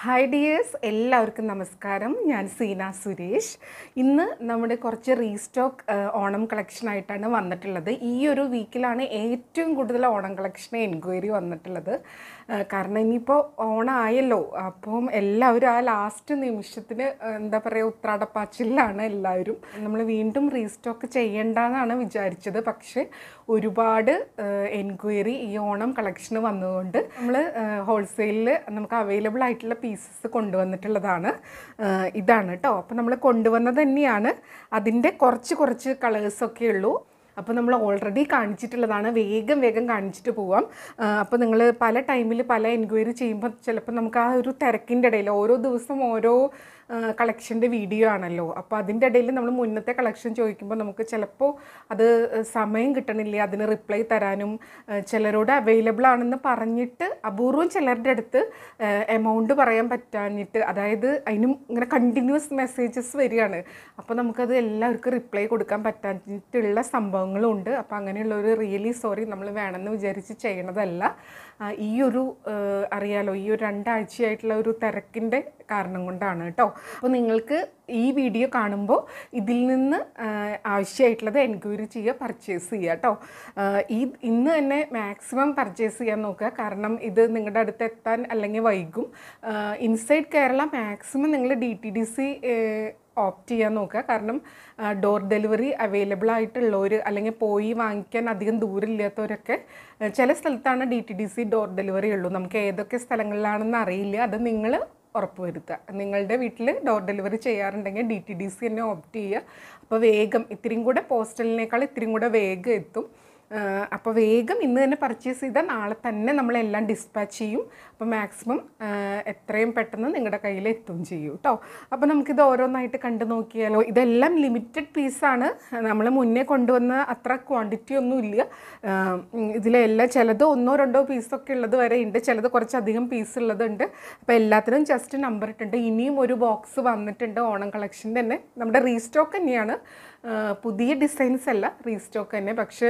hi dears എല്ലാവർക്കും നമസ്കാരം ഞാൻ സീന സുരേഷ് ഇന്ന് നമ്മുടെ കുറച്ച് റീസ്റ്റോക്ക് ഓണം കളക്ഷനായിട്ടാണ് വന്നിട്ടുള്ളത് ഈ ഒരു വീക്കിലാണ് ഏറ്റവും കൂടുതൽ ഓണം കളക്ഷന് എൻക്വയറി വന്നിട്ടുള്ളത് കാരണം ഇനിയിപ്പോൾ ഓണമായല്ലോ അപ്പം എല്ലാവരും ആ ലാസ്റ്റ് നിമിഷത്തിന് എന്താ പറയുക ഉത്രാടപ്പാച്ചിലാണ് എല്ലാവരും നമ്മൾ വീണ്ടും റീസ്റ്റോക്ക് ചെയ്യേണ്ടെന്നാണ് വിചാരിച്ചത് പക്ഷേ ഒരുപാട് എൻക്വയറി ഈ ഓണം കളക്ഷന് വന്നതുകൊണ്ട് നമ്മൾ ഹോൾസെയിലിൽ നമുക്ക് അവൈലബിൾ ആയിട്ടുള്ള പീസസ് കൊണ്ടുവന്നിട്ടുള്ളതാണ് ഇതാണ് കേട്ടോ അപ്പോൾ നമ്മൾ കൊണ്ടുവന്നത് തന്നെയാണ് അതിൻ്റെ കുറച്ച് കുറച്ച് കളേഴ്സൊക്കെ ഉള്ളൂ അപ്പോൾ നമ്മൾ ഓൾറെഡി കാണിച്ചിട്ടുള്ളതാണ് വേഗം വേഗം കാണിച്ചിട്ട് പോവാം അപ്പോൾ നിങ്ങൾ പല ടൈമിൽ പല എൻക്വയറി ചെയ്യുമ്പോൾ ചിലപ്പോൾ നമുക്ക് ആ ഒരു തിരക്കിൻ്റെ ഇടയിൽ ഓരോ ദിവസം ഓരോ കളക്ഷൻ്റെ വീഡിയോ ആണല്ലോ അപ്പോൾ അതിൻ്റെ ഇടയിൽ നമ്മൾ മുന്നത്തെ കളക്ഷൻ ചോദിക്കുമ്പോൾ നമുക്ക് ചിലപ്പോൾ അത് സമയം കിട്ടണില്ല അതിന് റിപ്ലൈ തരാനും ചിലരോട് അവൈലബിൾ ആണെന്ന് പറഞ്ഞിട്ട് അപൂർവം ചിലരുടെ അടുത്ത് എമൗണ്ട് പറയാൻ പറ്റാഞ്ഞിട്ട് അതായത് അതിനും ഇങ്ങനെ കണ്ടിന്യൂസ് മെസ്സേജസ് വരികയാണ് അപ്പോൾ നമുക്കത് എല്ലാവർക്കും റിപ്ലൈ കൊടുക്കാൻ പറ്റാഞ്ഞിട്ടുള്ള സംഭവങ്ങളുണ്ട് അപ്പോൾ അങ്ങനെയുള്ള ഒരു റിയലി സോറി നമ്മൾ വേണമെന്ന് വിചാരിച്ച് ചെയ്യണതല്ല ഈ ഒരു അറിയാലോ ഈ ഒരു രണ്ടാഴ്ചയായിട്ടുള്ള ഒരു തിരക്കിൻ്റെ കാരണം കൊണ്ടാണ് കേട്ടോ അപ്പോൾ നിങ്ങൾക്ക് ഈ വീഡിയോ കാണുമ്പോൾ ഇതിൽ നിന്ന് ആവശ്യമായിട്ടുള്ളത് എൻക്വയറി ചെയ്യുക പർച്ചേസ് ചെയ്യുക കേട്ടോ ഈ ഇന്ന് തന്നെ മാക്സിമം പർച്ചേസ് ചെയ്യാൻ നോക്കുക കാരണം ഇത് നിങ്ങളുടെ അടുത്ത് എത്താൻ അല്ലെങ്കിൽ വൈകും ഇൻസൈഡ് കേരള മാക്സിമം നിങ്ങൾ D T D C opt ചെയ്യാൻ നോക്കുക കാരണം ഡോർ ഡെലിവറി അവൈലബിൾ ആയിട്ടുള്ളവർ അല്ലെങ്കിൽ പോയി വാങ്ങിക്കാൻ അധികം ദൂരമില്ലാത്തവരൊക്കെ ചില സ്ഥലത്താണ് D T D C door delivery ഉള്ളൂ നമുക്ക് ഏതൊക്കെ സ്ഥലങ്ങളിലാണെന്ന് അറിയില്ല അത് നിങ്ങൾ ഉറപ്പുവരുത്തുക നിങ്ങളുടെ വീട്ടിൽ ഡോർ ഡെലിവറി ചെയ്യാറുണ്ടെങ്കിൽ ഡി ടി ഡി സി തന്നെ ഓപ്റ്റ് ചെയ്യുക അപ്പോൾ വേഗം ഇത്തിരിയും കൂടെ പോസ്റ്റലിനേക്കാൾ ഇത്തിരിയും കൂടെ വേഗം എത്തും അപ്പോൾ വേഗം ഇന്ന് തന്നെ പർച്ചേസ് ചെയ്താൽ നാളെ തന്നെ നമ്മളെല്ലാം ഡിസ്പാച്ച് ചെയ്യും അപ്പോൾ മാക്സിമം എത്രയും പെട്ടെന്ന് നിങ്ങളുടെ കയ്യിൽ എത്തും ചെയ്യും കേട്ടോ അപ്പോൾ നമുക്കിത് ഓരോന്നായിട്ട് കണ്ടു നോക്കിയാലോ ഇതെല്ലാം ലിമിറ്റഡ് പീസാണ് നമ്മൾ മുന്നേ കൊണ്ടുവന്ന അത്ര ക്വാണ്ടിറ്റി ഒന്നും ഇല്ല ഇതിലെല്ലാം ചിലത് ഒന്നോ രണ്ടോ പീസൊക്കെ ഉള്ളത് വരെ ഉണ്ട് ചിലത് കുറച്ചധികം പീസ് ഉള്ളതുണ്ട് അപ്പോൾ എല്ലാത്തിനും ജസ്റ്റ് നമ്പർ ഇട്ടുണ്ട് ഇനിയും ഒരു ബോക്സ് വന്നിട്ടുണ്ട് ഓണം കളക്ഷൻ തന്നെ നമ്മുടെ റീസ്റ്റോക്ക് തന്നെയാണ് പുതിയ ഡിസൈൻസ് അല്ല റീസ്റ്റോക്ക് തന്നെ പക്ഷേ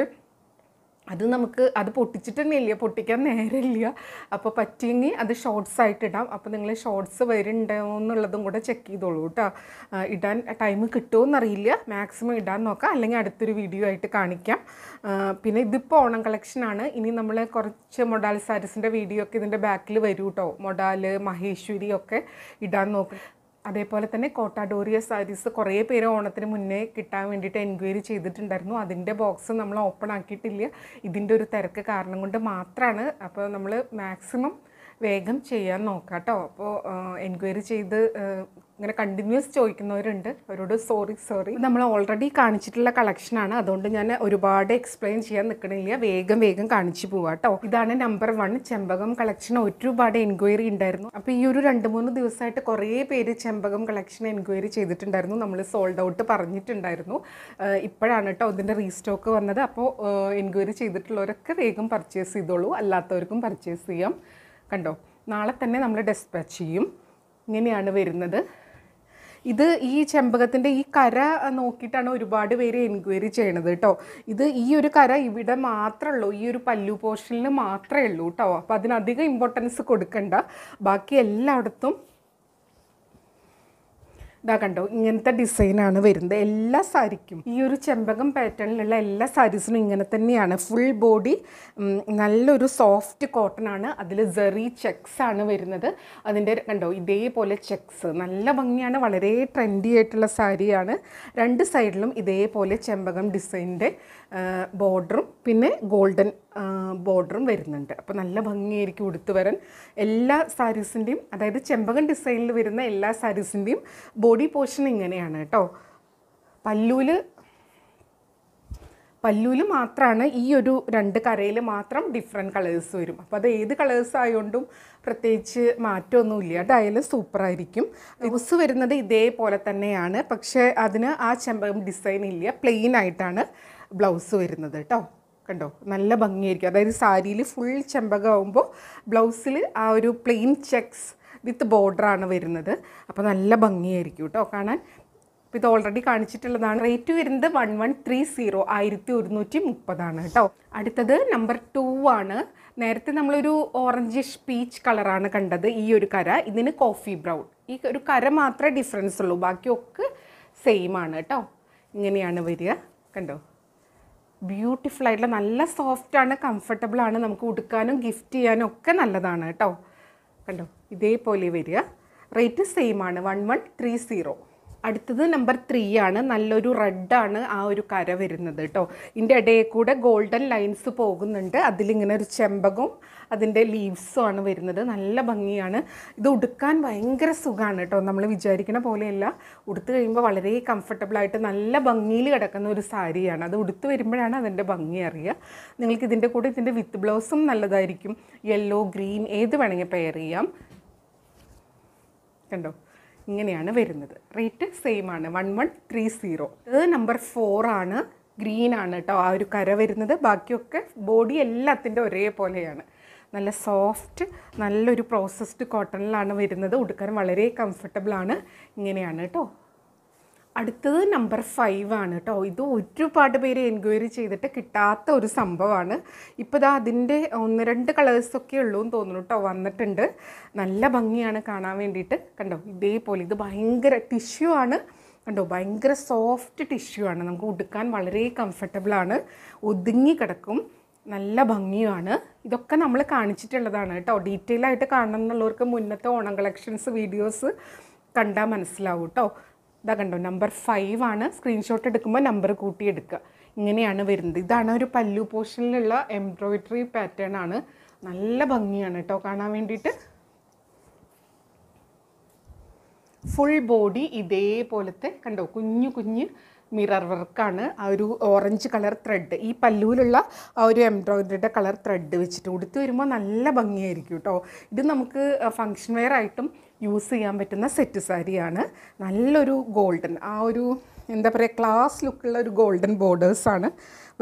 അത് നമുക്ക് അത് പൊട്ടിച്ചിട്ട് തന്നെ ഇല്ല പൊട്ടിക്കാൻ നേരമില്ല അപ്പോൾ പറ്റിയെങ്കിൽ അത് ഷോർട്സ് ആയിട്ട് ഇടാം അപ്പോൾ നിങ്ങൾ ഷോർട്സ് വരുന്നുണ്ടോ എന്നുള്ളതും കൂടെ ചെക്ക് ചെയ്തോളൂ കേട്ടോ ഇടാൻ ടൈം എന്നറിയില്ല മാക്സിമം ഇടാൻ നോക്കാം അല്ലെങ്കിൽ അടുത്തൊരു വീഡിയോ ആയിട്ട് കാണിക്കാം പിന്നെ ഇതിപ്പോൾ ഓണം കളക്ഷനാണ് ഇനി നമ്മൾ കുറച്ച് മൊഡാൽ സാരീസിൻ്റെ വീഡിയോ ഒക്കെ ഇതിൻ്റെ ബാക്കിൽ വരൂ കേട്ടോ മൊഡാൽ മഹേശ്വരി ഒക്കെ ഇടാൻ നോക്കും അതേപോലെ തന്നെ കോട്ടാഡോറിയ സാരീസ് കുറേ പേര് ഓണത്തിന് മുന്നേ കിട്ടാൻ വേണ്ടിയിട്ട് എൻക്വയറി ചെയ്തിട്ടുണ്ടായിരുന്നു അതിൻ്റെ ബോക്സ് നമ്മൾ ഓപ്പൺ ആക്കിയിട്ടില്ല ഇതിൻ്റെ ഒരു തിരക്ക് കാരണം കൊണ്ട് മാത്രമാണ് അപ്പോൾ നമ്മൾ മാക്സിമം വേഗം ചെയ്യാൻ നോക്കാം കേട്ടോ അപ്പോൾ എൻക്വയറി ചെയ്ത് ഇങ്ങനെ കണ്ടിന്യൂസ് ചോദിക്കുന്നവരുണ്ട് അവരോട് സോറി സോറി നമ്മൾ ഓൾറെഡി കാണിച്ചിട്ടുള്ള കളക്ഷനാണ് അതുകൊണ്ട് ഞാൻ ഒരുപാട് എക്സ്പ്ലെയിൻ ചെയ്യാൻ നിൽക്കണില്ല വേഗം വേഗം കാണിച്ചു പോവാം കേട്ടോ ഇതാണ് നമ്പർ വൺ ചെമ്പകം കളക്ഷൻ ഒരുപാട് എൻക്വയറി ഉണ്ടായിരുന്നു അപ്പോൾ ഈ ഒരു രണ്ട് മൂന്ന് ദിവസമായിട്ട് കുറേ പേര് ചെമ്പകം കളക്ഷൻ എൻക്വയറി ചെയ്തിട്ടുണ്ടായിരുന്നു നമ്മൾ സോൾഡ് ഔട്ട് പറഞ്ഞിട്ടുണ്ടായിരുന്നു ഇപ്പോഴാണ് കേട്ടോ ഇതിൻ്റെ റീസ്റ്റോക്ക് വന്നത് അപ്പോൾ എൻക്വയറി ചെയ്തിട്ടുള്ളവരൊക്കെ വേഗം പർച്ചേസ് ചെയ്തോളൂ അല്ലാത്തവർക്കും പർച്ചേസ് ചെയ്യാം കണ്ടോ നാളെ തന്നെ നമ്മൾ ഡെസ്പാച്ച് ചെയ്യും ഇങ്ങനെയാണ് വരുന്നത് ഇത് ഈ ചെമ്പകത്തിൻ്റെ ഈ കര നോക്കിയിട്ടാണ് ഒരുപാട് പേര് എൻക്വയറി ചെയ്യണത് കേട്ടോ ഇത് ഈ ഒരു കര ഇവിടെ മാത്രമേ ഉള്ളൂ ഈ ഒരു പല്ലു പോർഷനിൽ മാത്രമേ ഉള്ളൂ കേട്ടോ അപ്പോൾ അതിനധികം ഇമ്പോർട്ടൻസ് കൊടുക്കണ്ട ബാക്കി എല്ലായിടത്തും ഇതാ കണ്ടോ ഇങ്ങനത്തെ ഡിസൈനാണ് വരുന്നത് എല്ലാ സാരിക്കും ഈ ഒരു ചെമ്പകം പാറ്റേണിലുള്ള എല്ലാ സാരീസിനും ഇങ്ങനെ തന്നെയാണ് ഫുൾ ബോഡി നല്ലൊരു സോഫ്റ്റ് കോട്ടൺ ആണ് അതിൽ ജെറി ചെക്സ് ആണ് വരുന്നത് അതിൻ്റെ കണ്ടോ ഇതേപോലെ ചെക്സ് നല്ല ഭംഗിയാണ് വളരെ ട്രെൻഡി ആയിട്ടുള്ള സാരിയാണ് രണ്ട് സൈഡിലും ഇതേപോലെ ചെമ്പകം ഡിസൈനിൻ്റെ ബോർഡറും പിന്നെ ഗോൾഡൻ ബോർഡറും വരുന്നുണ്ട് അപ്പോൾ നല്ല ഭംഗിയായിരിക്കും ഉടുത്തു വരാൻ എല്ലാ സാരീസിൻ്റെയും അതായത് ചെമ്പകൻ ഡിസൈനിൽ വരുന്ന എല്ലാ സാരീസിൻ്റെയും ബോഡി പോർഷൻ ഇങ്ങനെയാണ് കേട്ടോ പല്ലൂൽ പല്ലൂല് മാത്രമാണ് ഈ ഒരു രണ്ട് കരയിൽ മാത്രം ഡിഫറെൻറ്റ് കളേഴ്സ് വരും അപ്പോൾ അത് ഏത് കളേഴ്സ് ആയതുകൊണ്ടും പ്രത്യേകിച്ച് മാറ്റമൊന്നുമില്ല ഡയല് സൂപ്പറായിരിക്കും റോസ് വരുന്നത് ഇതേപോലെ തന്നെയാണ് പക്ഷേ അതിന് ആ ചെമ്പകം ഡിസൈൻ ഇല്ല പ്ലെയിൻ ആയിട്ടാണ് ബ്ലൗസ് വരുന്നത് കേട്ടോ കണ്ടോ നല്ല ഭംഗിയായിരിക്കും അതായത് സാരിയിൽ ഫുൾ ചെമ്പകമാകുമ്പോൾ ബ്ലൗസിൽ ആ ഒരു പ്ലെയിൻ ചെക്സ് വിത്ത് ബോർഡറാണ് വരുന്നത് അപ്പോൾ നല്ല ഭംഗിയായിരിക്കും കേട്ടോ കാണാൻ അപ്പോൾ ഇത് ഓൾറെഡി കാണിച്ചിട്ടുള്ളതാണ് റേറ്റ് വരുന്നത് വൺ വൺ ത്രീ സീറോ ആയിരത്തി ഒരുന്നൂറ്റി മുപ്പതാണ് കേട്ടോ അടുത്തത് നമ്പർ ടു ആണ് നേരത്തെ നമ്മളൊരു ഓറഞ്ചിഷ് പീച്ച് കളറാണ് കണ്ടത് ഈ ഒരു കര ഇതിന് കോഫി ബ്രൗൺ ഈ ഒരു കര മാത്രമേ ഡിഫറൻസ് ഉള്ളൂ ബാക്കിയൊക്കെ സെയിം ആണ് കേട്ടോ ഇങ്ങനെയാണ് വരിക കണ്ടോ ബ്യൂട്ടിഫുൾ ആയിട്ടുള്ള നല്ല സോഫ്റ്റ് ആണ് കംഫർട്ടബിൾ ആണ് നമുക്ക് ഉടുക്കാനും ഗിഫ്റ്റ് ചെയ്യാനും ഒക്കെ നല്ലതാണ് കേട്ടോ കണ്ടോ ഇതേപോലെ വരിക റേറ്റ് സെയിം ആണ് വൺ വൺ ത്രീ സീറോ അടുത്തത് നമ്പർ ത്രീ ആണ് നല്ലൊരു റെഡാണ് ആ ഒരു കര വരുന്നത് കേട്ടോ ഇതിൻ്റെ ഇടയിൽ കൂടെ ഗോൾഡൻ ലൈൻസ് പോകുന്നുണ്ട് അതിലിങ്ങനെ ഒരു ചെമ്പകവും അതിൻ്റെ ലീവ്സും ആണ് വരുന്നത് നല്ല ഭംഗിയാണ് ഇത് ഉടുക്കാൻ ഭയങ്കര സുഖമാണ് കേട്ടോ നമ്മൾ വിചാരിക്കുന്ന പോലെയല്ല ഉടുത്തു കഴിയുമ്പോൾ വളരെ കംഫർട്ടബിളായിട്ട് നല്ല ഭംഗിയിൽ കിടക്കുന്ന ഒരു സാരിയാണ് അത് ഉടുത്തു വരുമ്പോഴാണ് അതിൻ്റെ ഭംഗി അറിയുക നിങ്ങൾക്ക് ഇതിൻ്റെ കൂടെ ഇതിൻ്റെ വിത്ത് ബ്ലൗസും നല്ലതായിരിക്കും യെല്ലോ ഗ്രീൻ ഏത് വേണമെങ്കിൽ പെയർ ചെയ്യാം കണ്ടോ ഇങ്ങനെയാണ് വരുന്നത് റേറ്റ് സെയിം ആണ് one one three zero number four ആണ് ഗ്രീൻ ആണ് കേട്ടോ ആ ഒരു കര വരുന്നത് ബാക്കിയൊക്കെ ബോഡി എല്ലാത്തിൻ്റെ ഒരേപോലെയാണ് നല്ല സോഫ്റ്റ് നല്ലൊരു പ്രോസസ്ഡ് കോട്ടണിലാണ് വരുന്നത് ഉടുക്കാൻ വളരെ കംഫർട്ടബിളാണ് ഇങ്ങനെയാണ് കേട്ടോ അടുത്തത് നമ്പർ ഫൈവ് ആണ് കേട്ടോ ഇത് ഒരുപാട് പേര് എൻക്വയറി ചെയ്തിട്ട് കിട്ടാത്ത ഒരു സംഭവമാണ് ഇപ്പോൾ ഇതാ അതിൻ്റെ ഒന്ന് രണ്ട് കളേഴ്സൊക്കെ ഉള്ളൂ എന്ന് തോന്നുന്നു കേട്ടോ വന്നിട്ടുണ്ട് നല്ല ഭംഗിയാണ് കാണാൻ വേണ്ടിയിട്ട് കണ്ടോ ഇതേപോലെ ഇത് ഭയങ്കര ടിഷ്യൂ ആണ് കണ്ടോ ഭയങ്കര സോഫ്റ്റ് ടിഷ്യൂ ആണ് നമുക്ക് ഉടുക്കാൻ വളരെ കംഫർട്ടബിളാണ് ഒതുങ്ങി കിടക്കും നല്ല ഭംഗിയുമാണ് ഇതൊക്കെ നമ്മൾ കാണിച്ചിട്ടുള്ളതാണ് കേട്ടോ ഡീറ്റെയിൽ ആയിട്ട് കാണണം എന്നുള്ളവർക്ക് മുന്നത്തെ ഓണം കളക്ഷൻസ് വീഡിയോസ് കണ്ടാൽ മനസ്സിലാവും കേട്ടോ ഇതാ കണ്ടോ നമ്പർ ഫൈവ് ആണ് സ്ക്രീൻഷോട്ട് എടുക്കുമ്പോൾ നമ്പർ കൂട്ടി എടുക്കുക ഇങ്ങനെയാണ് വരുന്നത് ഇതാണ് ഒരു പല്ലു പോർഷനിലുള്ള എംബ്രോയിഡറി പാറ്റേൺ ആണ് നല്ല ഭംഗിയാണ് കേട്ടോ കാണാൻ വേണ്ടിയിട്ട് ഫുൾ ബോഡി ഇതേപോലത്തെ കണ്ടോ കുഞ്ഞു കുഞ്ഞ് മിറർ വർക്കാണ് ആ ഒരു ഓറഞ്ച് കളർ ത്രെഡ് ഈ പല്ലുവിലുള്ള ആ ഒരു എംബ്രോയിഡറിയുടെ കളർ ത്രെഡ് വെച്ചിട്ട് ഉടുത്ത് വരുമ്പോൾ നല്ല ഭംഗിയായിരിക്കും കേട്ടോ ഇത് നമുക്ക് ഫങ്ഷൻ വെയർ ആയിട്ടും യൂസ് ചെയ്യാൻ പറ്റുന്ന സെറ്റ് സാരിയാണ് നല്ലൊരു ഗോൾഡൻ ആ ഒരു എന്താ പറയുക ക്ലാസ് ലുക്കുള്ള ഒരു ഗോൾഡൻ ബോർഡേഴ്സാണ്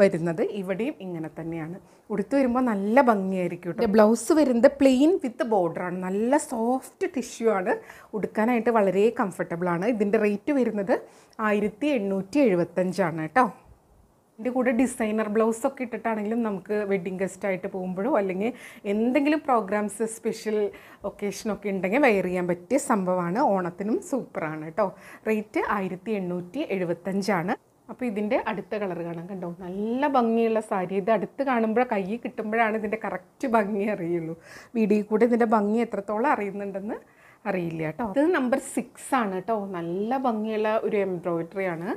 വരുന്നത് ഇവിടെയും ഇങ്ങനെ തന്നെയാണ് ഉടുത്ത് വരുമ്പോൾ നല്ല ഭംഗിയായിരിക്കും കേട്ടോ ബ്ലൗസ് വരുന്നത് പ്ലെയിൻ വിത്ത് ബോർഡറാണ് നല്ല സോഫ്റ്റ് ടിഷ്യൂ ആണ് ഉടുക്കാനായിട്ട് വളരെ കംഫർട്ടബിളാണ് ഇതിൻ്റെ റേറ്റ് വരുന്നത് ആയിരത്തി എണ്ണൂറ്റി എഴുപത്തഞ്ചാണ് കേട്ടോ എൻ്റെ കൂടെ ഡിസൈനർ ബ്ലൗസ് ഒക്കെ ഇട്ടിട്ടാണെങ്കിലും നമുക്ക് വെഡ്ഡിങ് ആയിട്ട് പോകുമ്പോഴോ അല്ലെങ്കിൽ എന്തെങ്കിലും പ്രോഗ്രാംസ് സ്പെഷ്യൽ ഒക്കേഷനൊക്കെ ഉണ്ടെങ്കിൽ വെയർ ചെയ്യാൻ പറ്റിയ സംഭവമാണ് ഓണത്തിനും സൂപ്പറാണ് കേട്ടോ റേറ്റ് ആയിരത്തി എണ്ണൂറ്റി എഴുപത്തഞ്ചാണ് അപ്പോൾ ഇതിൻ്റെ അടുത്ത കളർ കാണാം കണ്ടോ നല്ല ഭംഗിയുള്ള സാരി ഇത് അടുത്ത് കാണുമ്പോൾ കൈ കിട്ടുമ്പോഴാണ് ഇതിൻ്റെ കറക്റ്റ് ഭംഗി അറിയുള്ളൂ വീഡിയോയിൽ കൂടെ ഇതിൻ്റെ ഭംഗി എത്രത്തോളം അറിയുന്നുണ്ടെന്ന് അറിയില്ല കേട്ടോ ഇത് നമ്പർ സിക്സ് ആണ് കേട്ടോ നല്ല ഭംഗിയുള്ള ഒരു എംബ്രോയിഡറി ആണ്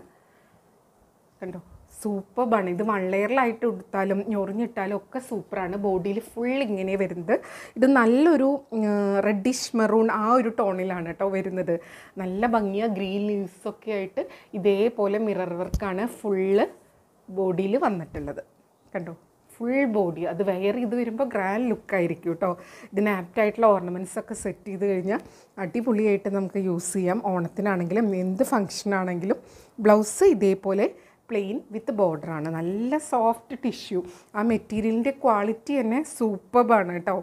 കണ്ടോ സൂപ്പർബാണ് ഇത് വൺ ഉടുത്താലും ഞൊറിഞ്ഞിട്ടാലും ഒക്കെ സൂപ്പറാണ് ബോഡിയിൽ ഫുൾ ഇങ്ങനെ വരുന്നത് ഇത് നല്ലൊരു റെഡിഷ് മെറൂൺ ആ ഒരു ടോണിലാണ് കേട്ടോ വരുന്നത് നല്ല ഭംഗിയ ഗ്രീൻ ലീവ്സൊക്കെ ആയിട്ട് ഇതേപോലെ മിറർ വർക്കാണ് ഫുള്ള് ബോഡിയിൽ വന്നിട്ടുള്ളത് കണ്ടോ ഫുൾ ബോഡി അത് വെയർ ചെയ്ത് വരുമ്പോൾ ഗ്രാൻഡ് ലുക്കായിരിക്കും കേട്ടോ ഇതിന് ആപ്റ്റായിട്ടുള്ള ഓർണമെൻറ്റ്സ് ഒക്കെ സെറ്റ് ചെയ്ത് കഴിഞ്ഞാൽ അടിപൊളിയായിട്ട് നമുക്ക് യൂസ് ചെയ്യാം ഓണത്തിനാണെങ്കിലും എന്ത് ഫങ്ഷനാണെങ്കിലും ബ്ലൗസ് ഇതേപോലെ പ്ലെയിൻ വിത്ത് ബോർഡറാണ് നല്ല സോഫ്റ്റ് ടിഷ്യൂ ആ മെറ്റീരിയലിൻ്റെ ക്വാളിറ്റി തന്നെ സൂപ്പർബാണ് കേട്ടോ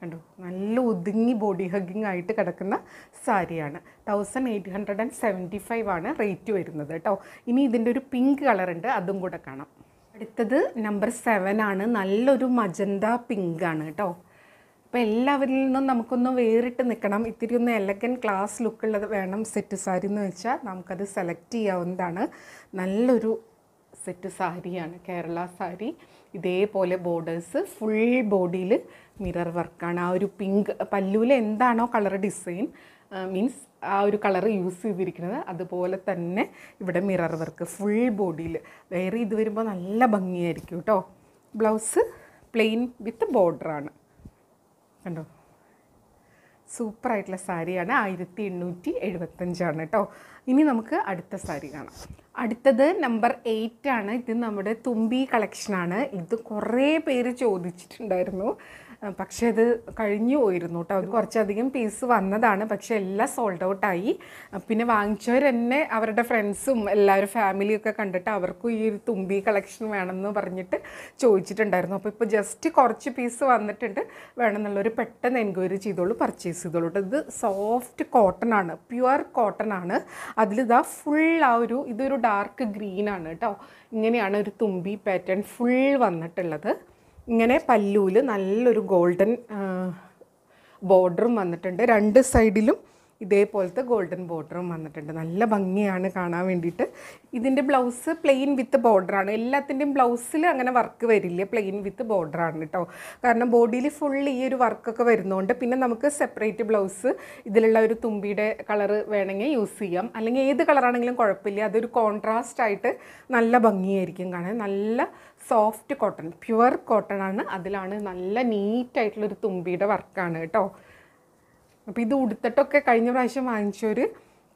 കണ്ടോ നല്ല ഒതുങ്ങി ബോഡി ഹഗിങ് ആയിട്ട് കിടക്കുന്ന സാരിയാണ് thousand eight hundred and seventy five ആണ് റേറ്റ് വരുന്നത് കേട്ടോ ഇനി ഇതിൻ്റെ ഒരു പിങ്ക് കളർ ഉണ്ട് അതും കൂടെ കാണാം അടുത്തത് നമ്പർ സെവൻ ആണ് നല്ലൊരു മജന്ത പിങ്ക് ആണ് കേട്ടോ അപ്പോൾ എല്ലാവരിൽ നിന്നും നമുക്കൊന്ന് വേറിട്ട് നിൽക്കണം ഇത്തിരി ഒന്ന് എലഗൻ ക്ലാസ് ലുക്കുള്ളത് വേണം സെറ്റ് സാരി എന്ന് വെച്ചാൽ നമുക്കത് സെലക്ട് ചെയ്യാവുന്നതാണ് നല്ലൊരു സെറ്റ് സാരിയാണ് കേരള സാരി ഇതേപോലെ ബോർഡേഴ്സ് ഫുൾ ബോഡിയിൽ മിറർ വർക്കാണ് ആ ഒരു പിങ്ക് പല്ലുവിൽ എന്താണോ കളർ ഡിസൈൻ മീൻസ് ആ ഒരു കളർ യൂസ് ചെയ്തിരിക്കുന്നത് അതുപോലെ തന്നെ ഇവിടെ മിറർ വർക്ക് ഫുൾ ബോഡിയിൽ വേറെ ഇത് വരുമ്പോൾ നല്ല ഭംഗിയായിരിക്കും കേട്ടോ ബ്ലൗസ് പ്ലെയിൻ വിത്ത് ബോർഡറാണ് കണ്ടോ സൂപ്പറായിട്ടുള്ള സാരിയാണ് ആയിരത്തി എണ്ണൂറ്റി എഴുപത്തഞ്ചാണ് കേട്ടോ ഇനി നമുക്ക് അടുത്ത സാരി കാണാം അടുത്തത് നമ്പർ എയ്റ്റ് ആണ് ഇത് നമ്മുടെ തുമ്പി കളക്ഷനാണ് ഇത് കുറേ പേര് ചോദിച്ചിട്ടുണ്ടായിരുന്നു പക്ഷേ അത് കഴിഞ്ഞു പോയിരുന്നു കേട്ടോ അത് കുറച്ചധികം പീസ് വന്നതാണ് പക്ഷേ എല്ലാം സോൾഡ് ഔട്ടായി പിന്നെ വാങ്ങിച്ചവർ തന്നെ അവരുടെ ഫ്രണ്ട്സും എല്ലാവരും ഫാമിലിയൊക്കെ കണ്ടിട്ട് അവർക്കും ഈ ഒരു തുമ്പി കളക്ഷൻ വേണമെന്ന് പറഞ്ഞിട്ട് ചോദിച്ചിട്ടുണ്ടായിരുന്നു അപ്പോൾ ഇപ്പോൾ ജസ്റ്റ് കുറച്ച് പീസ് വന്നിട്ടുണ്ട് വേണമെന്നുള്ളവർ പെട്ടെന്ന് എൻക്വയറി ചെയ്തോളൂ പർച്ചേസ് ചെയ്തോളൂ കേട്ടോ ഇത് സോഫ്റ്റ് കോട്ടൺ ആണ് പ്യുവർ കോട്ടൺ ആണ് അതിലിതാ ഫുൾ ആ ഒരു ഇതൊരു ഡാർക്ക് ഗ്രീൻ ആണ് കേട്ടോ ഇങ്ങനെയാണ് ഒരു തുമ്പി പാറ്റേൺ ഫുൾ വന്നിട്ടുള്ളത് ഇങ്ങനെ പല്ലൂല് നല്ലൊരു ഗോൾഡൻ ബോർഡറും വന്നിട്ടുണ്ട് രണ്ട് സൈഡിലും ഇതേപോലത്തെ ഗോൾഡൻ ബോർഡറും വന്നിട്ടുണ്ട് നല്ല ഭംഗിയാണ് കാണാൻ വേണ്ടിയിട്ട് ഇതിൻ്റെ ബ്ലൗസ് പ്ലെയിൻ വിത്ത് ബോർഡറാണ് എല്ലാത്തിൻ്റെയും ബ്ലൗസിൽ അങ്ങനെ വർക്ക് വരില്ല പ്ലെയിൻ വിത്ത് ബോർഡറാണ് കേട്ടോ കാരണം ബോഡിയിൽ ഫുൾ ഈ ഒരു വർക്കൊക്കെ വരുന്നതുകൊണ്ട് പിന്നെ നമുക്ക് സെപ്പറേറ്റ് ബ്ലൗസ് ഇതിലുള്ള ഒരു തുമ്പിയുടെ കളറ് വേണമെങ്കിൽ യൂസ് ചെയ്യാം അല്ലെങ്കിൽ ഏത് കളറാണെങ്കിലും കുഴപ്പമില്ല അതൊരു കോൺട്രാസ്റ്റ് ആയിട്ട് നല്ല ഭംഗിയായിരിക്കും കാണാൻ നല്ല സോഫ്റ്റ് കോട്ടൺ പ്യുവർ കോട്ടൺ ആണ് അതിലാണ് നല്ല നീറ്റായിട്ടുള്ളൊരു തുമ്പിയുടെ വർക്കാണ് കേട്ടോ അപ്പോൾ ഇത് ഉടുത്തിട്ടൊക്കെ കഴിഞ്ഞ പ്രാവശ്യം വാങ്ങിച്ചവർ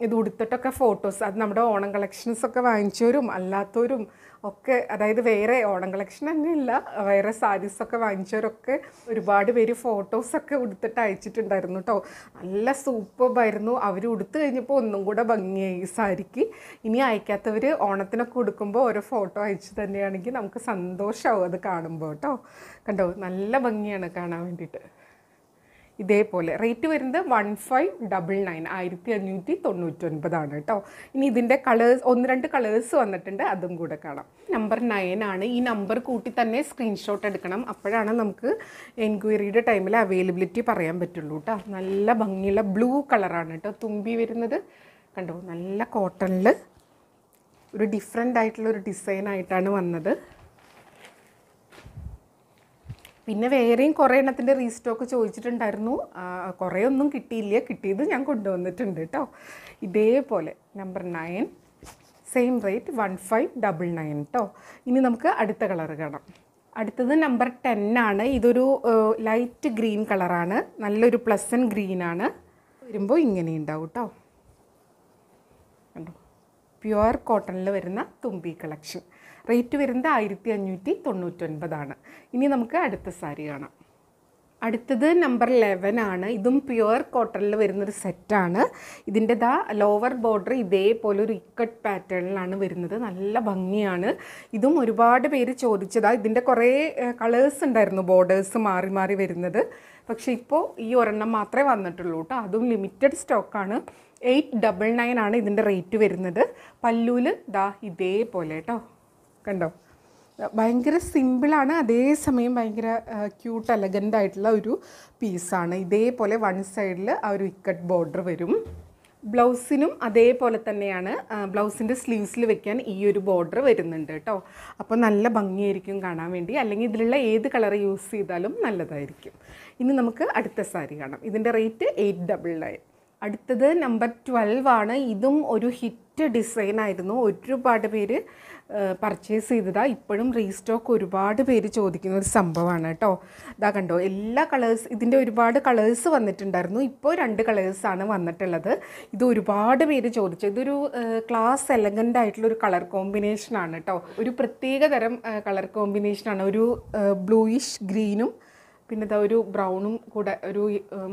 ഇത് ഉടുത്തിട്ടൊക്കെ ഫോട്ടോസ് അത് നമ്മുടെ ഓണം കളക്ഷൻസ് ഒക്കെ വാങ്ങിച്ചവരും അല്ലാത്തവരും ഒക്കെ അതായത് വേറെ ഓണം കളക്ഷൻ തന്നെ ഇല്ല വേറെ സാരീസൊക്കെ വാങ്ങിച്ചവരൊക്കെ ഒരുപാട് പേര് ഫോട്ടോസൊക്കെ ഉടുത്തിട്ട് അയച്ചിട്ടുണ്ടായിരുന്നു കേട്ടോ നല്ല സൂപ്പറായിരുന്നു അവർ ഉടുത്തു കഴിഞ്ഞപ്പോൾ ഒന്നും കൂടെ ഭംഗിയായി സാരിക്ക് ഇനി അയക്കാത്തവർ ഓണത്തിനൊക്കെ ഉടുക്കുമ്പോൾ ഓരോ ഫോട്ടോ അയച്ചു തന്നെയാണെങ്കിൽ നമുക്ക് സന്തോഷമാവും അത് കാണുമ്പോൾ കേട്ടോ കണ്ടോ നല്ല ഭംഗിയാണ് കാണാൻ വേണ്ടിയിട്ട് ഇതേപോലെ റേറ്റ് വരുന്നത് വൺ ഫൈവ് ഡബിൾ നയൻ ആയിരത്തി അഞ്ഞൂറ്റി തൊണ്ണൂറ്റൊൻപതാണ് കേട്ടോ ഇനി ഇതിൻ്റെ കളേഴ്സ് ഒന്ന് രണ്ട് കളേഴ്സ് വന്നിട്ടുണ്ട് അതും കൂടെ കാണാം നമ്പർ നയൻ ആണ് ഈ നമ്പർ കൂട്ടി തന്നെ സ്ക്രീൻഷോട്ട് എടുക്കണം അപ്പോഴാണ് നമുക്ക് എൻക്വയറിയുടെ ടൈമിൽ അവൈലബിലിറ്റി പറയാൻ പറ്റുള്ളൂ കേട്ടോ നല്ല ഭംഗിയുള്ള ബ്ലൂ കളറാണ് കേട്ടോ തുമ്പി വരുന്നത് കണ്ടോ നല്ല കോട്ടണിൽ ഒരു ഡിഫറെൻ്റ് ആയിട്ടുള്ള ഒരു ഡിസൈനായിട്ടാണ് വന്നത് പിന്നെ വേറെയും കുറേ എണ്ണത്തിൻ്റെ റീസ്റ്റോക്ക് ചോദിച്ചിട്ടുണ്ടായിരുന്നു കുറേ ഒന്നും കിട്ടിയില്ല കിട്ടിയത് ഞാൻ കൊണ്ടുവന്നിട്ടുണ്ട് കേട്ടോ ഇതേപോലെ number nine same rate one five double nine കേട്ടോ ഇനി നമുക്ക് അടുത്ത കളർ കാണാം അടുത്തത് നമ്പർ ടെൻ ആണ് ഇതൊരു ലൈറ്റ് ഗ്രീൻ കളറാണ് നല്ലൊരു പ്ലസൻ ഗ്രീനാണ് വരുമ്പോൾ ഇങ്ങനെ ഉണ്ടാവും കേട്ടോ കണ്ടോ പ്യുവർ കോട്ടണിൽ വരുന്ന തുമ്പി കളക്ഷൻ റേറ്റ് വരുന്നത് ആയിരത്തി അഞ്ഞൂറ്റി തൊണ്ണൂറ്റൊൻപതാണ് ഇനി നമുക്ക് അടുത്ത സാരി കാണാം അടുത്തത് നമ്പർ ലെവൻ ആണ് ഇതും പ്യുവർ കോട്ടണിൽ വരുന്നൊരു സെറ്റാണ് ഇതിൻ്റെതാ ലോവർ ബോർഡർ ഇതേപോലെ ഒരു ഇക്കട്ട് പാറ്റേണിലാണ് വരുന്നത് നല്ല ഭംഗിയാണ് ഇതും ഒരുപാട് പേര് ചോദിച്ചതാണ് ഇതിൻ്റെ കുറേ കളേഴ്സ് ഉണ്ടായിരുന്നു ബോർഡേഴ്സ് മാറി മാറി വരുന്നത് പക്ഷേ ഇപ്പോൾ ഈ ഒരെണ്ണം മാത്രമേ വന്നിട്ടുള്ളൂ കേട്ടോ അതും ലിമിറ്റഡ് സ്റ്റോക്കാണ് എയ്റ്റ് ഡബിൾ നയൻ ആണ് ഇതിൻ്റെ റേറ്റ് വരുന്നത് പല്ലൂല് ദാ ഇതേപോലെ കേട്ടോ കണ്ടോ ഭയങ്കര സിമ്പിളാണ് അതേസമയം ഭയങ്കര ക്യൂട്ട് അലഗൻ്റ് ആയിട്ടുള്ള ഒരു പീസാണ് ഇതേപോലെ വൺ സൈഡിൽ ആ ഒരു ഇക്കറ്റ് ബോർഡർ വരും ബ്ലൗസിനും അതേപോലെ തന്നെയാണ് ബ്ലൗസിൻ്റെ സ്ലീവ്സിൽ വെക്കാൻ ഈ ഒരു ബോർഡർ വരുന്നുണ്ട് കേട്ടോ അപ്പോൾ നല്ല ഭംഗിയായിരിക്കും കാണാൻ വേണ്ടി അല്ലെങ്കിൽ ഇതിലുള്ള ഏത് കളർ യൂസ് ചെയ്താലും നല്ലതായിരിക്കും ഇനി നമുക്ക് അടുത്ത സാരി കാണാം ഇതിൻ്റെ റേറ്റ് എയ്റ്റ് ഡബിൾ നയൻ അടുത്തത് നമ്പർ ട്വൽവ് ആണ് ഇതും ഒരു ഹിറ്റ് ഡിസൈനായിരുന്നു ഒരുപാട് പേര് പർച്ചേസ് ചെയ്തതാ ഇപ്പോഴും റീസ്റ്റോക്ക് ഒരുപാട് പേര് ചോദിക്കുന്ന ഒരു സംഭവമാണ് കേട്ടോ ഇതാ കണ്ടോ എല്ലാ കളേഴ്സ് ഇതിൻ്റെ ഒരുപാട് കളേഴ്സ് വന്നിട്ടുണ്ടായിരുന്നു ഇപ്പോൾ രണ്ട് കളേഴ്സാണ് വന്നിട്ടുള്ളത് ഇത് ഒരുപാട് പേര് ചോദിച്ചു ഇതൊരു ക്ലാസ് എലഗൻ്റ് ആയിട്ടുള്ള ഒരു കളർ കോമ്പിനേഷനാണ് കേട്ടോ ഒരു പ്രത്യേക തരം കളർ കോമ്പിനേഷനാണ് ഒരു ബ്ലൂയിഷ് ഗ്രീനും പിന്നെ ഇതാ ഒരു ബ്രൗണും കൂടെ ഒരു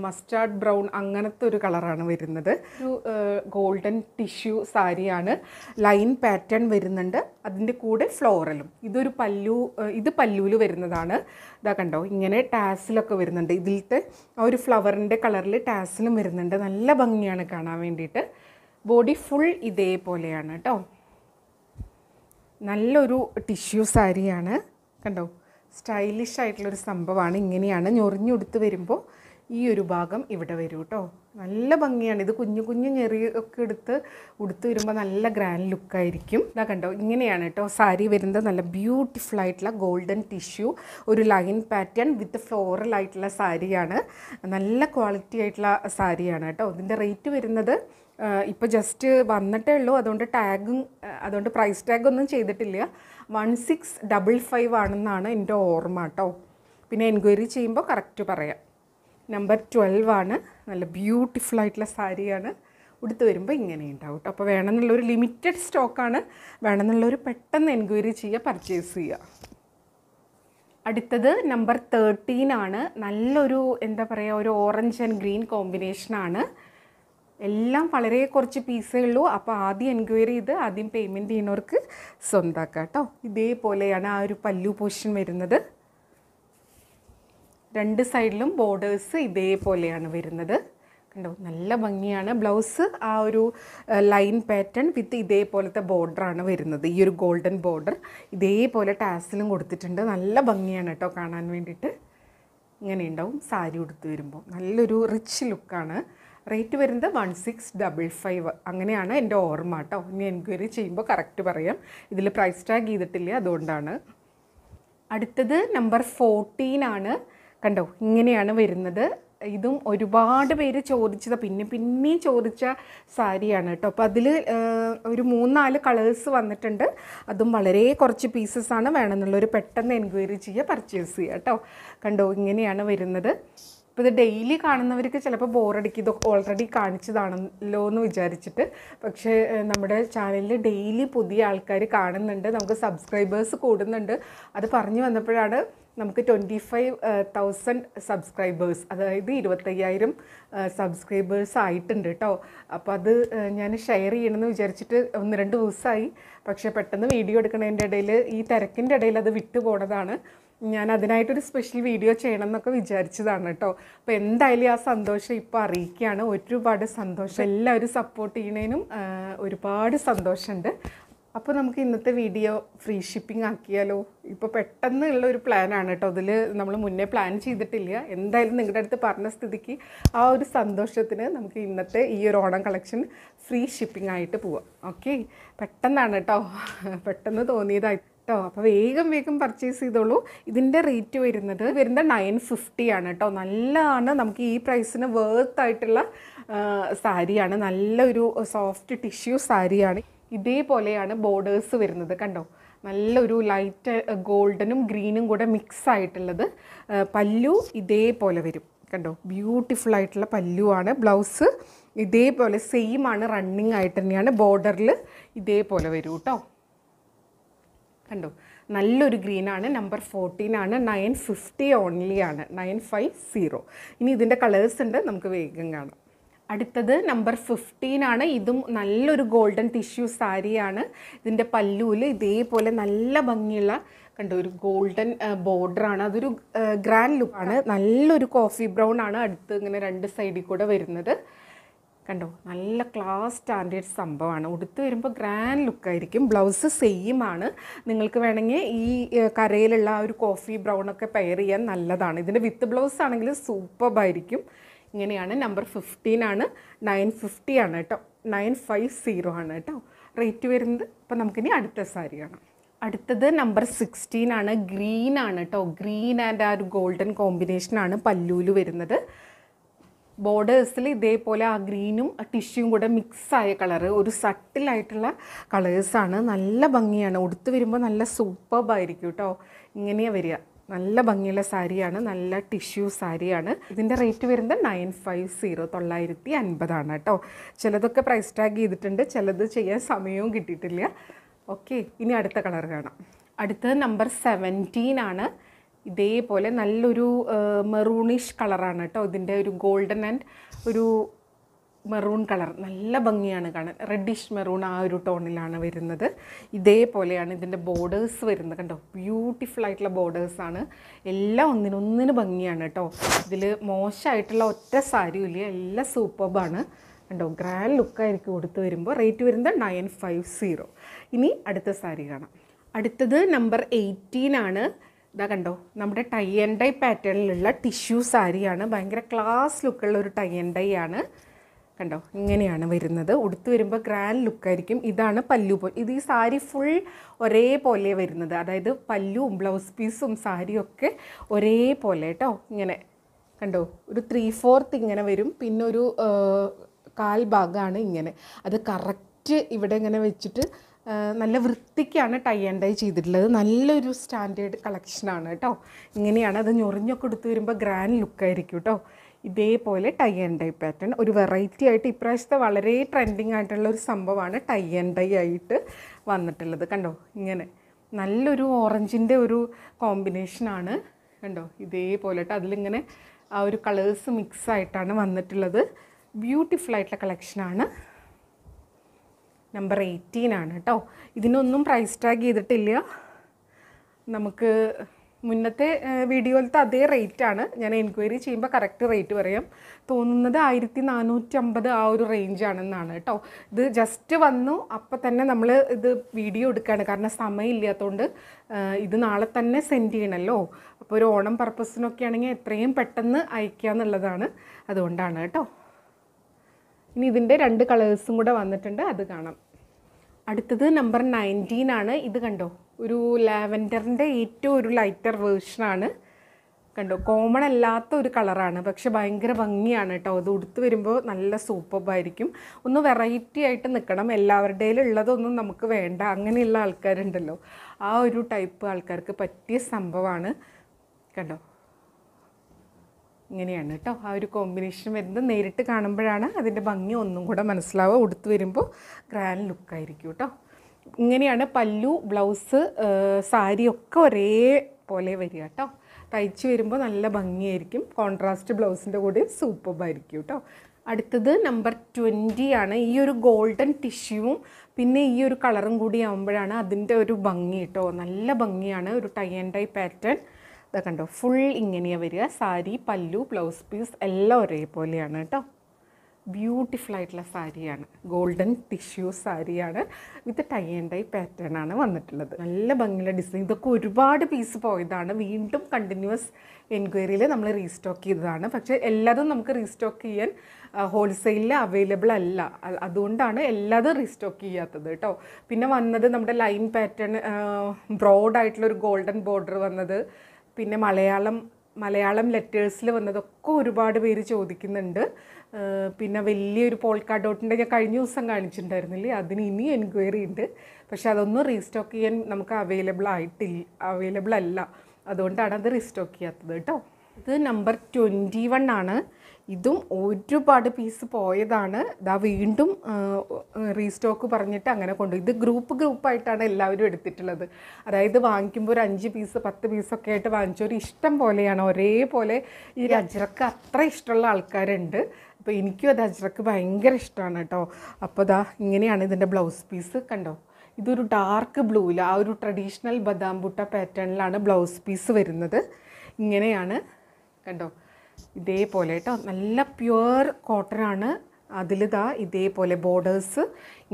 മസ്റ്റാർഡ് ബ്രൗൺ അങ്ങനത്തെ ഒരു കളറാണ് വരുന്നത് ഒരു ഗോൾഡൻ ടിഷ്യൂ സാരിയാണ് ലൈൻ പാറ്റേൺ വരുന്നുണ്ട് അതിൻ്റെ കൂടെ ഫ്ലോറലും ഇതൊരു പല്ലു ഇത് പല്ലുവിൽ വരുന്നതാണ് ഇതാ കണ്ടോ ഇങ്ങനെ ടാസിലൊക്കെ വരുന്നുണ്ട് ഇതിലത്തെ ആ ഒരു ഫ്ലവറിൻ്റെ കളറിൽ ടാസിലും വരുന്നുണ്ട് നല്ല ഭംഗിയാണ് കാണാൻ വേണ്ടിയിട്ട് ബോഡി ഫുൾ ഇതേപോലെയാണ് കേട്ടോ നല്ലൊരു ടിഷ്യൂ സാരിയാണ് കണ്ടോ സ്റ്റൈലിഷ് ആയിട്ടുള്ളൊരു സംഭവമാണ് ഇങ്ങനെയാണ് ഞൊറിഞ്ഞുടുത്ത് വരുമ്പോൾ ഈ ഒരു ഭാഗം ഇവിടെ വരും കേട്ടോ നല്ല ഭംഗിയാണ് ഇത് കുഞ്ഞു കുഞ്ഞു ഒക്കെ എടുത്ത് ഉടുത്ത് വരുമ്പോൾ നല്ല ഗ്രാൻഡ് ലുക്കായിരിക്കും ഇതാ കണ്ടോ ഇങ്ങനെയാണ് കേട്ടോ സാരി വരുന്നത് നല്ല ബ്യൂട്ടിഫുൾ ആയിട്ടുള്ള ഗോൾഡൻ ടിഷ്യൂ ഒരു ലൈൻ പാറ്റേൺ വിത്ത് ഫ്ലോറൽ ആയിട്ടുള്ള സാരിയാണ് നല്ല ക്വാളിറ്റി ആയിട്ടുള്ള സാരിയാണ് കേട്ടോ ഇതിൻ്റെ റേറ്റ് വരുന്നത് ഇപ്പോൾ ജസ്റ്റ് വന്നിട്ടേ ഉള്ളൂ അതുകൊണ്ട് ടാഗും അതുകൊണ്ട് പ്രൈസ് ടാഗൊന്നും ചെയ്തിട്ടില്ല വൺ സിക്സ് ഡബിൾ ഫൈവ് ആണെന്നാണ് എൻ്റെ ഓർമ്മ കേട്ടോ പിന്നെ എൻക്വയറി ചെയ്യുമ്പോൾ കറക്റ്റ് പറയാം നമ്പർ ട്വൽവ് ആണ് നല്ല ബ്യൂട്ടിഫുൾ ആയിട്ടുള്ള സാരിയാണ് ഉടുത്ത് വരുമ്പോൾ ഇങ്ങനെ ഉണ്ടാവും അപ്പോൾ വേണമെന്നുള്ളൊരു ലിമിറ്റഡ് സ്റ്റോക്കാണ് വേണമെന്നുള്ളൊരു പെട്ടെന്ന് എൻക്വയറി ചെയ്യുക പർച്ചേസ് ചെയ്യുക അടുത്തത് നമ്പർ തേർട്ടീൻ ആണ് നല്ലൊരു എന്താ പറയുക ഒരു ഓറഞ്ച് ആൻഡ് ഗ്രീൻ കോമ്പിനേഷനാണ് എല്ലാം വളരെ കുറച്ച് പീസേ ഉള്ളൂ അപ്പോൾ ആദ്യം എൻക്വയറി ചെയ്ത് ആദ്യം പേയ്മെൻറ്റ് ചെയ്യുന്നവർക്ക് സ്വന്തമാക്കാം കേട്ടോ ഇതേപോലെയാണ് ആ ഒരു പല്ലു പോർഷൻ വരുന്നത് രണ്ട് സൈഡിലും ബോർഡേഴ്സ് ഇതേപോലെയാണ് വരുന്നത് കണ്ടോ നല്ല ഭംഗിയാണ് ബ്ലൗസ് ആ ഒരു ലൈൻ പാറ്റേൺ വിത്ത് ഇതേപോലത്തെ ബോർഡറാണ് വരുന്നത് ഈ ഒരു ഗോൾഡൻ ബോർഡർ ഇതേപോലെ ടാസിലും കൊടുത്തിട്ടുണ്ട് നല്ല ഭംഗിയാണ് കേട്ടോ കാണാൻ വേണ്ടിയിട്ട് ഇങ്ങനെ ഉണ്ടാവും സാരി ഉടുത്ത് വരുമ്പോൾ നല്ലൊരു റിച്ച് ലുക്കാണ് റേറ്റ് വരുന്നത് വൺ സിക്സ് ഡബിൾ ഫൈവ് അങ്ങനെയാണ് എൻ്റെ ഓർമ്മ കേട്ടോ ഇനി എൻക്വയറി ചെയ്യുമ്പോൾ കറക്റ്റ് പറയാം ഇതിൽ പ്രൈസ് ടാഗ് ചെയ്തിട്ടില്ല അതുകൊണ്ടാണ് അടുത്തത് നമ്പർ ഫോർട്ടീൻ ആണ് കണ്ടോ ഇങ്ങനെയാണ് വരുന്നത് ഇതും ഒരുപാട് പേര് ചോദിച്ചത് പിന്നെ പിന്നെയും ചോദിച്ച സാരിയാണ് കേട്ടോ അപ്പോൾ അതിൽ ഒരു മൂന്നാല് കളേഴ്സ് വന്നിട്ടുണ്ട് അതും വളരെ കുറച്ച് പീസസ് ആണ് വേണമെന്നുള്ളൊരു പെട്ടെന്ന് എൻക്വയറി ചെയ്യുക പർച്ചേസ് ചെയ്യുക കേട്ടോ കണ്ടോ ഇങ്ങനെയാണ് വരുന്നത് അപ്പോൾ ഇത് ഡെയിലി കാണുന്നവർക്ക് ചിലപ്പോൾ ബോറടിക്കും ഇത് ഓൾറെഡി കാണിച്ചതാണല്ലോ എന്ന് വിചാരിച്ചിട്ട് പക്ഷേ നമ്മുടെ ചാനലിൽ ഡെയിലി പുതിയ ആൾക്കാർ കാണുന്നുണ്ട് നമുക്ക് സബ്സ്ക്രൈബേഴ്സ് കൂടുന്നുണ്ട് അത് പറഞ്ഞു വന്നപ്പോഴാണ് നമുക്ക് ട്വൻറ്റി ഫൈവ് തൗസൻഡ് സബ്സ്ക്രൈബേഴ്സ് അതായത് ഇരുപത്തയ്യായിരം സബ്സ്ക്രൈബേഴ്സ് ആയിട്ടുണ്ട് കേട്ടോ അപ്പോൾ അത് ഞാൻ ഷെയർ ചെയ്യണമെന്ന് വിചാരിച്ചിട്ട് ഒന്ന് രണ്ട് ദിവസമായി പക്ഷേ പെട്ടെന്ന് വീഡിയോ എടുക്കുന്നതിൻ്റെ ഇടയിൽ ഈ തിരക്കിൻ്റെ ഇടയിൽ അത് വിട്ടുപോണതാണ് ഞാൻ അതിനായിട്ടൊരു സ്പെഷ്യൽ വീഡിയോ ചെയ്യണം എന്നൊക്കെ വിചാരിച്ചതാണ് കേട്ടോ അപ്പോൾ എന്തായാലും ആ സന്തോഷം ഇപ്പോൾ അറിയിക്കുകയാണ് ഒരുപാട് സന്തോഷം എല്ലാവരും സപ്പോർട്ട് ചെയ്യുന്നതിനും ഒരുപാട് സന്തോഷമുണ്ട് അപ്പോൾ നമുക്ക് ഇന്നത്തെ വീഡിയോ ഫ്രീ ഷിപ്പിംഗ് ആക്കിയാലോ ഇപ്പോൾ പെട്ടെന്നുള്ള ഒരു പ്ലാനാണ് കേട്ടോ അതിൽ നമ്മൾ മുന്നേ പ്ലാൻ ചെയ്തിട്ടില്ല എന്തായാലും നിങ്ങളുടെ അടുത്ത് പറഞ്ഞ സ്ഥിതിക്ക് ആ ഒരു സന്തോഷത്തിന് നമുക്ക് ഇന്നത്തെ ഈ ഒരു ഓണം കളക്ഷൻ ഫ്രീ ഷിപ്പിംഗ് ആയിട്ട് പോവാം ഓക്കെ പെട്ടെന്നാണ് കേട്ടോ പെട്ടെന്ന് തോന്നിയതായി കേട്ടോ അപ്പോൾ വേഗം വേഗം പർച്ചേസ് ചെയ്തോളൂ ഇതിൻ്റെ റേറ്റ് വരുന്നത് വരുന്നത് നയൻ ഫിഫ്റ്റി ആണ് കേട്ടോ നല്ലതാണ് നമുക്ക് ഈ പ്രൈസിന് വേർത്ത് ആയിട്ടുള്ള സാരിയാണ് നല്ലൊരു സോഫ്റ്റ് ടിഷ്യൂ സാരിയാണ് ഇതേപോലെയാണ് ബോർഡേഴ്സ് വരുന്നത് കണ്ടോ നല്ലൊരു ലൈറ്റ് ഗോൾഡനും ഗ്രീനും കൂടെ മിക്സ് ആയിട്ടുള്ളത് പല്ലു ഇതേപോലെ വരും കണ്ടോ ബ്യൂട്ടിഫുൾ ആയിട്ടുള്ള പല്ലുവാണ് ബ്ലൗസ് ഇതേപോലെ സെയിം ആണ് റണ്ണിങ് ആയിട്ട് തന്നെയാണ് ബോർഡറിൽ ഇതേപോലെ വരും കേട്ടോ കണ്ടോ നല്ലൊരു ഗ്രീനാണ് നമ്പർ ഫോർട്ടീൻ ആണ് നയൻ ഫിഫ്റ്റി ഓൺലി ആണ് നയൻ ഫൈവ് സീറോ ഇനി ഇതിൻ്റെ കളേഴ്സ് ഉണ്ട് നമുക്ക് വേഗം കാണാം അടുത്തത് നമ്പർ ഫിഫ്റ്റീൻ ആണ് ഇതും നല്ലൊരു ഗോൾഡൻ ടിഷ്യൂ സാരിയാണ് ഇതിൻ്റെ പല്ലൂല് ഇതേപോലെ നല്ല ഭംഗിയുള്ള കണ്ടോ ഒരു ഗോൾഡൻ ബോർഡറാണ് അതൊരു ഗ്രാൻഡ് ലുക്കാണ് നല്ലൊരു കോഫി ബ്രൗൺ ആണ് അടുത്ത് ഇങ്ങനെ രണ്ട് സൈഡിൽ കൂടെ വരുന്നത് കണ്ടോ നല്ല ക്ലാസ് സ്റ്റാൻഡേർഡ് സംഭവമാണ് ഉടുത്ത് വരുമ്പോൾ ഗ്രാൻഡ് ലുക്കായിരിക്കും ബ്ലൗസ് സെയിം ആണ് നിങ്ങൾക്ക് വേണമെങ്കിൽ ഈ കരയിലുള്ള ഒരു കോഫി ബ്രൗൺ ഒക്കെ പെയർ ചെയ്യാൻ നല്ലതാണ് ഇതിൻ്റെ വിത്ത് ബ്ലൗസ് ആണെങ്കിൽ ആയിരിക്കും ഇങ്ങനെയാണ് നമ്പർ ഫിഫ്റ്റീൻ ആണ് നയൻ ഫിഫ്റ്റി ആണ് കേട്ടോ നയൻ ഫൈവ് സീറോ ആണ് കേട്ടോ റേറ്റ് വരുന്നത് അപ്പോൾ നമുക്കിനി അടുത്ത സാരി കാണാം അടുത്തത് നമ്പർ സിക്സ്റ്റീൻ ആണ് ഗ്രീൻ ആണ് കേട്ടോ ഗ്രീൻ ആൻഡ് ആ ഒരു ഗോൾഡൻ കോമ്പിനേഷനാണ് പല്ലൂല് വരുന്നത് ബോർഡേഴ്സിൽ ഇതേപോലെ ആ ഗ്രീനും ടിഷ്യൂം കൂടെ മിക്സായ കളറ് ഒരു സട്ടിലായിട്ടുള്ള കളേഴ്സാണ് നല്ല ഭംഗിയാണ് ഉടുത്ത് വരുമ്പോൾ നല്ല സൂപ്പർബായിരിക്കും കേട്ടോ ഇങ്ങനെയാണ് വരിക നല്ല ഭംഗിയുള്ള സാരിയാണ് നല്ല ടിഷ്യൂ സാരിയാണ് ഇതിൻ്റെ റേറ്റ് വരുന്നത് നയൻ ഫൈവ് സീറോ തൊള്ളായിരത്തി അൻപതാണ് കേട്ടോ ചിലതൊക്കെ പ്രൈസ് ടാഗ് ചെയ്തിട്ടുണ്ട് ചിലത് ചെയ്യാൻ സമയവും കിട്ടിയിട്ടില്ല ഓക്കെ ഇനി അടുത്ത കളർ കാണാം അടുത്തത് നമ്പർ സെവൻറ്റീൻ ആണ് ഇതേപോലെ നല്ലൊരു മെറൂണിഷ് കളറാണ് കേട്ടോ ഇതിൻ്റെ ഒരു ഗോൾഡൻ ആൻഡ് ഒരു മെറൂൺ കളർ നല്ല ഭംഗിയാണ് കാണാൻ റെഡിഷ് മെറൂൺ ആ ഒരു ടോണിലാണ് വരുന്നത് ഇതേപോലെയാണ് ഇതിൻ്റെ ബോർഡേഴ്സ് വരുന്നത് കണ്ടോ ബ്യൂട്ടിഫുൾ ആയിട്ടുള്ള ബോർഡേഴ്സാണ് എല്ലാം ഒന്നിനൊന്നിന് ഭംഗിയാണ് കേട്ടോ ഇതിൽ മോശമായിട്ടുള്ള ഒറ്റ സാരിയില്ല എല്ലാം സൂപ്പർബാണ് കണ്ടോ ഗ്രാൻഡ് ലുക്കായിരിക്കും കൊടുത്തു വരുമ്പോൾ റേറ്റ് വരുന്നത് നയൻ ഫൈവ് സീറോ ഇനി അടുത്ത സാരി കാണാം അടുത്തത് നമ്പർ എയ്റ്റീനാണ് ആണ് ഇതാ കണ്ടോ നമ്മുടെ ടൈ ആൻഡ് ഡൈ പാറ്റേണിലുള്ള ടിഷ്യൂ സാരിയാണ് ഭയങ്കര ക്ലാസ് ലുക്കുള്ള ഒരു ടൈ ആൻഡ് ഡൈ ആണ് കണ്ടോ ഇങ്ങനെയാണ് വരുന്നത് ഉടുത്തു വരുമ്പോൾ ഗ്രാൻഡ് ലുക്കായിരിക്കും ഇതാണ് പല്ലു പോ ഇത് ഈ സാരി ഫുൾ ഒരേപോലെ വരുന്നത് അതായത് പല്ലുവും ബ്ലൗസ് പീസും സാരിയും ഒക്കെ ഒരേപോലെ കേട്ടോ ഇങ്ങനെ കണ്ടോ ഒരു ത്രീ ഫോർത്ത് ഇങ്ങനെ വരും പിന്നെ ഒരു കാൽ ഭാഗമാണ് ഇങ്ങനെ അത് കറക്റ്റ് ഇവിടെ ഇങ്ങനെ വെച്ചിട്ട് നല്ല വൃത്തിക്കാണ് ടൈ ആൻഡ് ഡൈ ചെയ്തിട്ടുള്ളത് നല്ലൊരു സ്റ്റാൻഡേർഡ് കളക്ഷനാണ് കേട്ടോ ഇങ്ങനെയാണ് അത് ഞൊറിഞ്ഞൊക്കെ എടുത്ത് വരുമ്പോൾ ഗ്രാൻഡ് ലുക്കായിരിക്കും കേട്ടോ ഇതേപോലെ ടൈ ആൻഡ് ഡൈ പാറ്റേൺ ഒരു വെറൈറ്റി ആയിട്ട് ഇപ്രാവശ്യത്തെ വളരെ ട്രെൻഡിങ് ആയിട്ടുള്ള ഒരു സംഭവമാണ് ടൈ ആൻഡ് ഡൈ ആയിട്ട് വന്നിട്ടുള്ളത് കണ്ടോ ഇങ്ങനെ നല്ലൊരു ഓറഞ്ചിൻ്റെ ഒരു കോമ്പിനേഷനാണ് കണ്ടോ ഇതേപോലെ കേട്ടോ അതിലിങ്ങനെ ആ ഒരു കളേഴ്സ് മിക്സ് ആയിട്ടാണ് വന്നിട്ടുള്ളത് ബ്യൂട്ടിഫുൾ ആയിട്ടുള്ള കളക്ഷനാണ് നമ്പർ എയ്റ്റീൻ ആണ് കേട്ടോ ഇതിനൊന്നും പ്രൈസ് ടാഗ് ചെയ്തിട്ടില്ല നമുക്ക് മുന്നത്തെ വീഡിയോയിലത്തെ അതേ റേറ്റാണ് ഞാൻ എൻക്വയറി ചെയ്യുമ്പോൾ കറക്റ്റ് റേറ്റ് പറയാം തോന്നുന്നത് ആയിരത്തി നാനൂറ്റമ്പത് ആ ഒരു റേഞ്ചാണെന്നാണ് കേട്ടോ ഇത് ജസ്റ്റ് വന്നു അപ്പം തന്നെ നമ്മൾ ഇത് വീഡിയോ എടുക്കുകയാണ് കാരണം സമയമില്ലാത്തതുകൊണ്ട് ഇത് നാളെ തന്നെ സെൻഡ് ചെയ്യണമല്ലോ അപ്പോൾ ഒരു ഓണം പർപ്പസിനൊക്കെ ആണെങ്കിൽ എത്രയും പെട്ടെന്ന് അയക്കുക എന്നുള്ളതാണ് അതുകൊണ്ടാണ് കേട്ടോ ഇനി ഇതിൻ്റെ രണ്ട് കളേഴ്സും കൂടെ വന്നിട്ടുണ്ട് അത് കാണാം അടുത്തത് നമ്പർ നയൻറ്റീൻ ആണ് ഇത് കണ്ടോ ഒരു ലാവൻഡറിൻ്റെ ഏറ്റവും ഒരു ലൈറ്റർ വേർഷനാണ് കണ്ടോ കോമൺ അല്ലാത്ത ഒരു കളറാണ് പക്ഷെ ഭയങ്കര ഭംഗിയാണ് കേട്ടോ അത് ഉടുത്ത് വരുമ്പോൾ നല്ല സൂപ്പർബായിരിക്കും ഒന്ന് വെറൈറ്റി ആയിട്ട് നിൽക്കണം എല്ലാവരുടെയും ഉള്ളതൊന്നും നമുക്ക് വേണ്ട അങ്ങനെയുള്ള ആൾക്കാരുണ്ടല്ലോ ആ ഒരു ടൈപ്പ് ആൾക്കാർക്ക് പറ്റിയ സംഭവമാണ് കണ്ടോ ഇങ്ങനെയാണ് കേട്ടോ ആ ഒരു കോമ്പിനേഷൻ വരുന്നത് നേരിട്ട് കാണുമ്പോഴാണ് അതിൻ്റെ ഭംഗി ഒന്നും കൂടെ മനസ്സിലാവുക ഉടുത്ത് വരുമ്പോൾ ഗ്രാൻഡ് ലുക്കായിരിക്കും കേട്ടോ ഇങ്ങനെയാണ് പല്ലു ബ്ലൗസ് സാരിയൊക്കെ ഒരേ പോലെ വരിക കേട്ടോ തയ്ച്ച് വരുമ്പോൾ നല്ല ഭംഗിയായിരിക്കും കോൺട്രാസ്റ്റ് ബ്ലൗസിൻ്റെ കൂടെ സൂപ്പർബായിരിക്കും കേട്ടോ അടുത്തത് നമ്പർ ട്വൻറ്റി ആണ് ഈ ഒരു ഗോൾഡൻ ടിഷ്യൂവും പിന്നെ ഈ ഒരു കളറും കൂടി ആകുമ്പോഴാണ് അതിൻ്റെ ഒരു ഭംഗി കേട്ടോ നല്ല ഭംഗിയാണ് ഒരു ടൈ ആൻഡ് ടൈ പാറ്റേൺ ഇതാ കണ്ടോ ഫുൾ ഇങ്ങനെയാണ് വരിക സാരി പല്ലു ബ്ലൗസ് പീസ് എല്ലാം ഒരേപോലെയാണ് കേട്ടോ ബ്യൂട്ടിഫുൾ ആയിട്ടുള്ള സാരിയാണ് ഗോൾഡൻ ടിഷ്യൂ സാരിയാണ് with tie and tie pattern ആണ് വന്നിട്ടുള്ളത് നല്ല ഭംഗിയുള്ള ഡിസൈൻ ഇതൊക്കെ ഒരുപാട് പീസ് പോയതാണ് വീണ്ടും കണ്ടിന്യൂസ് എൻക്വയറിയിൽ നമ്മൾ റീസ്റ്റോക്ക് ചെയ്തതാണ് പക്ഷേ എല്ലാതും നമുക്ക് റീസ്റ്റോക്ക് ചെയ്യാൻ ഹോൾസെയിലിൽ അവൈലബിൾ അല്ല അതുകൊണ്ടാണ് എല്ലാതും റീസ്റ്റോക്ക് ചെയ്യാത്തത് കേട്ടോ പിന്നെ വന്നത് നമ്മുടെ ലൈൻ പാറ്റേൺ ബ്രോഡായിട്ടുള്ളൊരു ഗോൾഡൻ ബോർഡർ വന്നത് പിന്നെ മലയാളം മലയാളം ലെറ്റേഴ്സിൽ വന്നതൊക്കെ ഒരുപാട് പേര് ചോദിക്കുന്നുണ്ട് പിന്നെ വലിയൊരു പോൾക്കാ ഡോട്ടിൻ്റെ ഞാൻ കഴിഞ്ഞ ദിവസം കാണിച്ചിട്ടുണ്ടായിരുന്നില്ലേ അതിന് ഇനി എൻക്വയറി ഉണ്ട് പക്ഷെ അതൊന്നും റീസ്റ്റോക്ക് ചെയ്യാൻ നമുക്ക് അവൈലബിൾ ആയിട്ടില്ല അവൈലബിൾ അല്ല അതുകൊണ്ടാണ് അത് റീസ്റ്റോക്ക് ചെയ്യാത്തത് കേട്ടോ ഇത് നമ്പർ ട്വൻറ്റി വൺ ആണ് ഇതും ഒരുപാട് പീസ് പോയതാണ് ഇതാ വീണ്ടും റീസ്റ്റോക്ക് പറഞ്ഞിട്ട് അങ്ങനെ കൊണ്ടു ഇത് ഗ്രൂപ്പ് ഗ്രൂപ്പായിട്ടാണ് എല്ലാവരും എടുത്തിട്ടുള്ളത് അതായത് വാങ്ങിക്കുമ്പോൾ ഒരു അഞ്ച് പീസ് പത്ത് പീസൊക്കെ ആയിട്ട് ഒരു ഇഷ്ടം പോലെയാണ് ഒരേപോലെ ഈ അജ്രക്ക് അത്ര ഇഷ്ടമുള്ള ആൾക്കാരുണ്ട് അപ്പോൾ എനിക്കും അത് അജ്രക്ക് ഭയങ്കര ഇഷ്ടമാണ് കേട്ടോ അപ്പോൾ ഇതാ ഇങ്ങനെയാണ് ഇതിൻ്റെ ബ്ലൗസ് പീസ് കണ്ടോ ഇതൊരു ഡാർക്ക് ബ്ലൂവിൽ ആ ഒരു ട്രഡീഷണൽ ബദാംബുട്ട പാറ്റേണിലാണ് ബ്ലൗസ് പീസ് വരുന്നത് ഇങ്ങനെയാണ് കണ്ടോ ഇതേപോലെ കേട്ടോ നല്ല പ്യുവർ കോട്ടനാണ് അതിലിതാ ഇതേപോലെ ബോർഡേഴ്സ്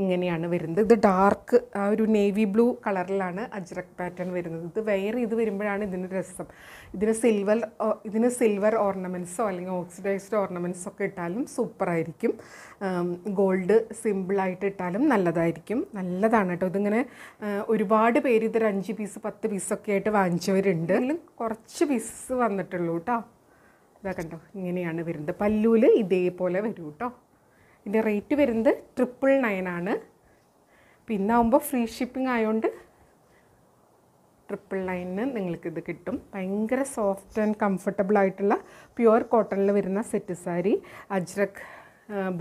ഇങ്ങനെയാണ് വരുന്നത് ഇത് ഡാർക്ക് ആ ഒരു നേവി ബ്ലൂ കളറിലാണ് അജ്രക് പാറ്റേൺ വരുന്നത് ഇത് വെയർ ഇത് വരുമ്പോഴാണ് ഇതിന് രസം ഇതിന് സിൽവർ ഇതിന് സിൽവർ ഓർണമെൻറ്റ്സോ അല്ലെങ്കിൽ ഓക്സിഡൈസ്ഡ് ഓർണമെൻറ്റ്സോ ഒക്കെ ഇട്ടാലും സൂപ്പറായിരിക്കും ഗോൾഡ് സിമ്പിളായിട്ട് ഇട്ടാലും നല്ലതായിരിക്കും നല്ലതാണ് കേട്ടോ ഇതിങ്ങനെ ഒരുപാട് പേര് ഇതൊരു അഞ്ച് പീസ് പത്ത് പീസൊക്കെ ആയിട്ട് വാങ്ങിച്ചവരുണ്ട് കുറച്ച് പീസസ് വന്നിട്ടുള്ളൂ കേട്ടോ ഇതാ കണ്ടോ ഇങ്ങനെയാണ് വരുന്നത് പല്ലൂല് ഇതേപോലെ വരും കേട്ടോ ഇതിൻ്റെ റേറ്റ് വരുന്നത് ട്രിപ്പിൾ ആണ് പിന്നാവുമ്പോൾ ഫ്രീ ഷിപ്പിംഗ് ആയതുകൊണ്ട് ട്രിപ്പിൾ നയനിന് നിങ്ങൾക്ക് ഇത് കിട്ടും ഭയങ്കര സോഫ്റ്റ് ആൻഡ് കംഫർട്ടബിൾ ആയിട്ടുള്ള പ്യുവർ കോട്ടണിൽ വരുന്ന സെറ്റ് സാരി അജ്രക്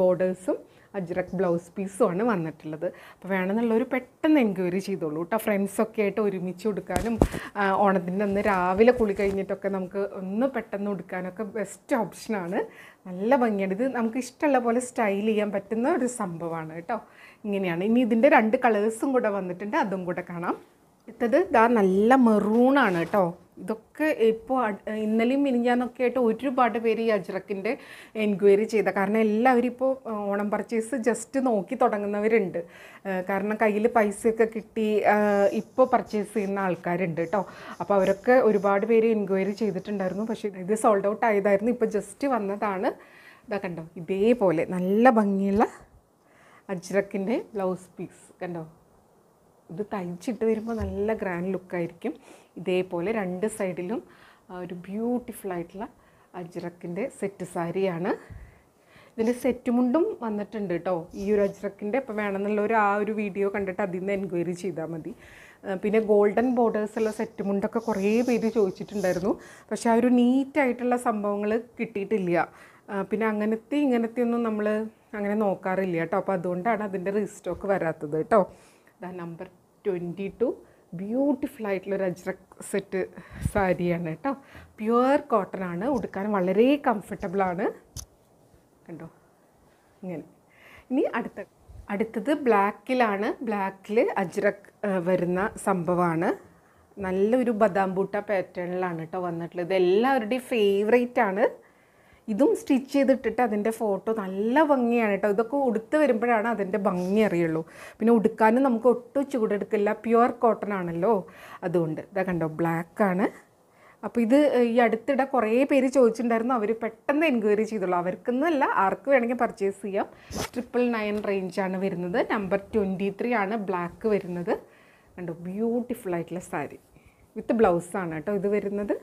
ബോർഡേഴ്സും അജ്രക് ബ്ലൗസ് പീസും ആണ് വന്നിട്ടുള്ളത് അപ്പോൾ വേണമെന്നുള്ളൊരു പെട്ടെന്ന് എൻക്വയറി ചെയ്തോളൂ കേട്ടോ ഫ്രണ്ട്സൊക്കെ ആയിട്ട് ഒരുമിച്ച് കൊടുക്കാനും ഓണത്തിൻ്റെ അന്ന് രാവിലെ കുളി കഴിഞ്ഞിട്ടൊക്കെ നമുക്ക് ഒന്ന് പെട്ടെന്ന് കൊടുക്കാനൊക്കെ ബെസ്റ്റ് ഓപ്ഷനാണ് നല്ല ഭംഗിയാണ് ഇത് നമുക്ക് ഇഷ്ടമുള്ള പോലെ സ്റ്റൈൽ ചെയ്യാൻ പറ്റുന്ന ഒരു സംഭവമാണ് കേട്ടോ ഇങ്ങനെയാണ് ഇനി ഇതിൻ്റെ രണ്ട് കളേഴ്സും കൂടെ വന്നിട്ടുണ്ട് അതും കൂടെ കാണാം അടുത്തത് ഇതാ നല്ല മെറൂണാണ് കേട്ടോ ഇതൊക്കെ ഇപ്പോൾ ഇന്നലെയും മിനിഞ്ഞാന്നൊക്കെ ആയിട്ട് ഒരുപാട് പേര് ഈ അജ്രക്കിൻ്റെ എൻക്വയറി ചെയ്ത കാരണം എല്ലാവരും ഇപ്പോൾ ഓണം പർച്ചേസ് ജസ്റ്റ് നോക്കി തുടങ്ങുന്നവരുണ്ട് കാരണം കയ്യിൽ പൈസയൊക്കെ കിട്ടി ഇപ്പോൾ പർച്ചേസ് ചെയ്യുന്ന ആൾക്കാരുണ്ട് കേട്ടോ അപ്പോൾ അവരൊക്കെ ഒരുപാട് പേര് എൻക്വയറി ചെയ്തിട്ടുണ്ടായിരുന്നു പക്ഷേ ഇത് സോൾഡ് ഔട്ട് ആയതായിരുന്നു ഇപ്പോൾ ജസ്റ്റ് വന്നതാണ് ഇതാ കണ്ടോ ഇതേപോലെ നല്ല ഭംഗിയുള്ള അജ്രക്കിൻ്റെ ബ്ലൗസ് പീസ് കണ്ടോ ഇത് തയ്ച്ചിട്ട് വരുമ്പോൾ നല്ല ഗ്രാൻഡ് ലുക്കായിരിക്കും ഇതേപോലെ രണ്ട് സൈഡിലും ഒരു ബ്യൂട്ടിഫുൾ ആയിട്ടുള്ള അജ്രക്കിൻ്റെ സെറ്റ് സാരിയാണ് ഇതിൻ്റെ സെറ്റ് മുണ്ടും വന്നിട്ടുണ്ട് കേട്ടോ ഈ ഒരു അജ്രക്കിൻ്റെ വേണമെന്നുള്ള ഒരു ആ ഒരു വീഡിയോ കണ്ടിട്ട് അതിൽ നിന്ന് എൻക്വയറി ചെയ്താൽ മതി പിന്നെ ഗോൾഡൻ ബോർഡേഴ്സുള്ള സെറ്റ് മുണ്ടൊക്കെ കുറേ പേര് ചോദിച്ചിട്ടുണ്ടായിരുന്നു പക്ഷേ ആ ഒരു നീറ്റായിട്ടുള്ള സംഭവങ്ങൾ കിട്ടിയിട്ടില്ല പിന്നെ അങ്ങനത്തെ ഇങ്ങനത്തെ ഒന്നും നമ്മൾ അങ്ങനെ നോക്കാറില്ല കേട്ടോ അപ്പോൾ അതുകൊണ്ടാണ് അതിൻ്റെ റീസ്റ്റോക്ക് വരാത്തത് കേട്ടോ നമ്പർ ട്വൻറ്റി ടു ബ്യൂട്ടിഫുൾ ആയിട്ടുള്ളൊരു അജ്രക് സെറ്റ് സാരിയാണ് കേട്ടോ പ്യുവർ കോട്ടൺ ആണ് ഉടുക്കാൻ വളരെ കംഫർട്ടബിളാണ് കണ്ടോ ഇങ്ങനെ ഇനി അടുത്ത അടുത്തത് ബ്ലാക്കിലാണ് ബ്ലാക്കിൽ അജ്രക് വരുന്ന സംഭവമാണ് നല്ലൊരു ബദാം ബൂട്ട പാറ്റേണിലാണ് കേട്ടോ വന്നിട്ടുള്ളത് എല്ലാവരുടെയും ഫേവറേറ്റ് ആണ് ഇതും സ്റ്റിച്ച് ചെയ്തിട്ടിട്ട് അതിൻ്റെ ഫോട്ടോ നല്ല ഭംഗിയാണ് കേട്ടോ ഇതൊക്കെ ഉടുത്ത് വരുമ്പോഴാണ് അതിൻ്റെ ഭംഗി അറിയുള്ളൂ പിന്നെ ഉടുക്കാനും നമുക്ക് ഒട്ടും ചൂടെടുക്കില്ല പ്യുവർ കോട്ടൺ ആണല്ലോ അതുകൊണ്ട് ഇതാ കണ്ടോ ബ്ലാക്കാണ് അപ്പോൾ ഇത് ഈ അടുത്തിടെ കുറേ പേര് ചോദിച്ചിട്ടുണ്ടായിരുന്നു അവർ പെട്ടെന്ന് എൻക്വയറി ചെയ്തോളൂ അവർക്കൊന്നുമല്ല ആർക്ക് വേണമെങ്കിൽ പർച്ചേസ് ചെയ്യാം ട്രിപ്പിൾ നയൻ റേഞ്ചാണ് വരുന്നത് നമ്പർ ട്വൻറ്റി ത്രീ ആണ് ബ്ലാക്ക് വരുന്നത് കണ്ടോ ബ്യൂട്ടിഫുൾ ആയിട്ടുള്ള സാരി വിത്ത് ബ്ലൗസാണ് കേട്ടോ ഇത് വരുന്നത്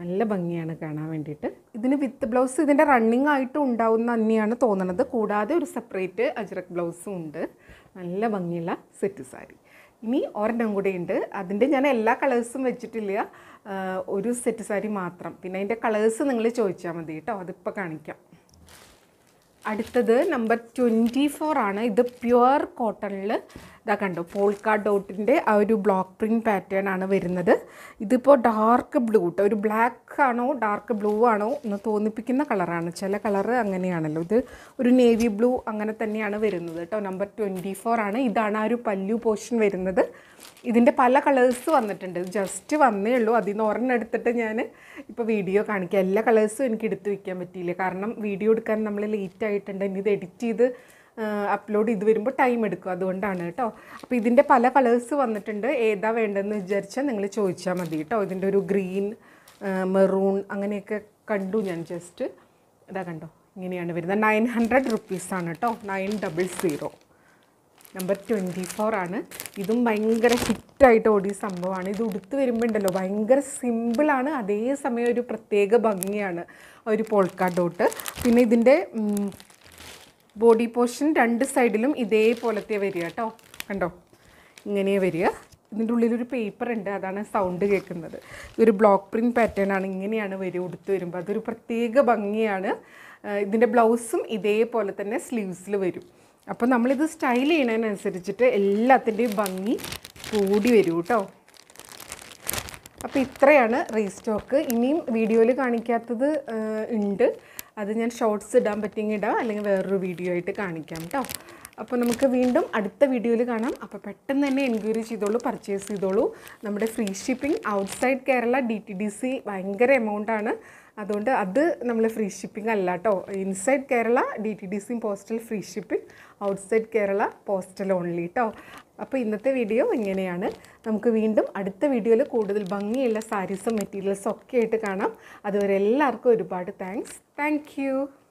നല്ല ഭംഗിയാണ് കാണാൻ വേണ്ടിയിട്ട് ഇതിന് വിത്ത് ബ്ലൗസ് ഇതിൻ്റെ റണ്ണിങ് ആയിട്ട് ഉണ്ടാവുന്ന തന്നെയാണ് തോന്നുന്നത് കൂടാതെ ഒരു സെപ്പറേറ്റ് അജ്രക് ബ്ലൗസും ഉണ്ട് നല്ല ഭംഗിയുള്ള സെറ്റ് സാരി ഇനി ഒരെണ്ണം കൂടെ ഉണ്ട് അതിൻ്റെ ഞാൻ എല്ലാ കളേഴ്സും വെച്ചിട്ടില്ല ഒരു സെറ്റ് സാരി മാത്രം പിന്നെ അതിൻ്റെ കളേഴ്സ് നിങ്ങൾ ചോദിച്ചാൽ മതി കേട്ടോ അതിപ്പോൾ കാണിക്കാം അടുത്തത് നമ്പർ ട്വൻറ്റി ഫോർ ആണ് ഇത് പ്യുവർ കോട്ടണിൽ ഇതാ കണ്ടോ പോൾക്കാ ഡോട്ടിൻ്റെ ആ ഒരു ബ്ലോക്ക് പ്രിൻറ്റ് പാറ്റേൺ ആണ് വരുന്നത് ഇതിപ്പോൾ ഡാർക്ക് ബ്ലൂ കേട്ടോ ഒരു ബ്ലാക്ക് ആണോ ഡാർക്ക് ബ്ലൂ ആണോ എന്ന് തോന്നിപ്പിക്കുന്ന കളറാണ് ചില കളറ് അങ്ങനെയാണല്ലോ ഇത് ഒരു നേവി ബ്ലൂ അങ്ങനെ തന്നെയാണ് വരുന്നത് കേട്ടോ നമ്പർ ട്വൻറ്റി ഫോർ ആണ് ഇതാണ് ആ ഒരു പല്ലു പോർഷൻ വരുന്നത് ഇതിൻ്റെ പല കളേഴ്സ് വന്നിട്ടുണ്ട് ജസ്റ്റ് വന്നേ ഉള്ളൂ അതിൽ നിന്ന് ഒരെണ്ണം എടുത്തിട്ട് ഞാൻ ഇപ്പോൾ വീഡിയോ കാണിക്കുക എല്ലാ കളേഴ്സും എനിക്ക് എടുത്ത് വയ്ക്കാൻ പറ്റിയില്ല കാരണം വീഡിയോ എടുക്കാൻ നമ്മൾ ലേറ്റ് ആയിട്ടുണ്ട് ഇനി ഇത് എഡിറ്റ് ചെയ്ത് അപ്ലോഡ് ചെയ്ത് വരുമ്പോൾ ടൈം എടുക്കും അതുകൊണ്ടാണ് കേട്ടോ അപ്പോൾ ഇതിൻ്റെ പല കളേഴ്സ് വന്നിട്ടുണ്ട് ഏതാ വേണ്ടതെന്ന് വിചാരിച്ചാൽ നിങ്ങൾ ചോദിച്ചാൽ മതി കേട്ടോ ഇതിൻ്റെ ഒരു ഗ്രീൻ മെറൂൺ അങ്ങനെയൊക്കെ കണ്ടു ഞാൻ ജസ്റ്റ് ഇതാ കണ്ടോ ഇങ്ങനെയാണ് വരുന്നത് നയൻ ഹൺഡ്രഡ് റുപ്പീസാണ് കേട്ടോ nine double zero number twenty four ആണ് ഇതും ഭയങ്കര ഹിറ്റായിട്ട് ഓടിയ സംഭവമാണ് ഇത് ഉടുത്ത് വരുമ്പോൾ ഉണ്ടല്ലോ ഭയങ്കര സിമ്പിളാണ് അതേസമയം ഒരു പ്രത്യേക ഭംഗിയാണ് ഒരു പോൾക്കാ ഡോട്ട് പിന്നെ ഇതിൻ്റെ ബോഡി പോർഷൻ രണ്ട് സൈഡിലും ഇതേപോലത്തെ വരിക കേട്ടോ കണ്ടോ ഇങ്ങനെയാണ് വരിക ഇതിൻ്റെ ഉള്ളിലൊരു പേപ്പർ ഉണ്ട് അതാണ് സൗണ്ട് കേൾക്കുന്നത് ഇതൊരു ബ്ലോക്ക് പ്രിൻറ്റ് പാറ്റേൺ ആണ് ഇങ്ങനെയാണ് വരിക ഉടുത്ത് വരുമ്പോൾ അതൊരു പ്രത്യേക ഭംഗിയാണ് ഇതിൻ്റെ ബ്ലൗസും ഇതേപോലെ തന്നെ സ്ലീവ്സിൽ വരും അപ്പോൾ നമ്മളിത് സ്റ്റൈൽ ചെയ്യണതിനനുസരിച്ചിട്ട് എല്ലാത്തിൻ്റെയും ഭംഗി കൂടി വരും കേട്ടോ അപ്പോൾ ഇത്രയാണ് റീസ്റ്റോക്ക് ഇനിയും വീഡിയോയിൽ കാണിക്കാത്തത് ഉണ്ട് അത് ഞാൻ ഷോർട്സ് ഇടാൻ പറ്റിയെങ്കിൽ ഇടാം അല്ലെങ്കിൽ വേറൊരു വീഡിയോ ആയിട്ട് കാണിക്കാം കേട്ടോ അപ്പോൾ നമുക്ക് വീണ്ടും അടുത്ത വീഡിയോയിൽ കാണാം അപ്പോൾ പെട്ടെന്ന് തന്നെ എൻക്വയറി ചെയ്തോളൂ പർച്ചേസ് ചെയ്തോളൂ നമ്മുടെ free shipping outside Kerala D T D C ഭയങ്കര എമൗണ്ടാണ് അതുകൊണ്ട് അത് നമ്മൾ ഫ്രീ ഷിപ്പിംഗ് അല്ല കേട്ടോ inside Kerala D T D സിയും postal free shipping outside Kerala postal only കേട്ടോ അപ്പോൾ ഇന്നത്തെ വീഡിയോ ഇങ്ങനെയാണ് നമുക്ക് വീണ്ടും അടുത്ത വീഡിയോയിൽ കൂടുതൽ ഭംഗിയുള്ള സാരീസും മെറ്റീരിയൽസും ഒക്കെ ആയിട്ട് കാണാം അതുവരെ എല്ലാവർക്കും ഒരുപാട് താങ്ക്സ് താങ്ക്